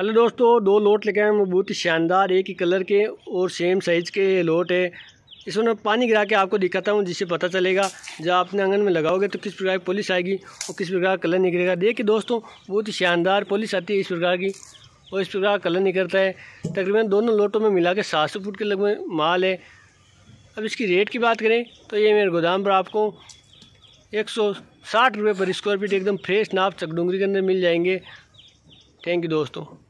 hello दोस्तों दो लोट लेके आए हैं बहुत ही शानदार एक ही कलर के और सेम साइज़ के लोट है इसमें पानी गिरा के आपको दिखाता हूँ जिससे पता चलेगा जब आपने आंगन में लगाओगे तो किस प्रकार की पॉलिश आएगी और किस प्रकार का कलर निकलेगा देखिए दोस्तों बहुत ही शानदार पॉलिश आती है इस प्रकार की और इस प्रकार का कलर निकलता है तकरीबन दोनों लोटों में मिला के सात सौ फुट के लगभग माल है अब इसकी रेट की बात करें तो ये मेरे गोदाम पर आपको एक सौ साठ रुपये पर स्क्वायर फीट एकदम फ्रेश नाप चकडूंगरी के अंदर मिल जाएंगे थैंक यू दोस्तों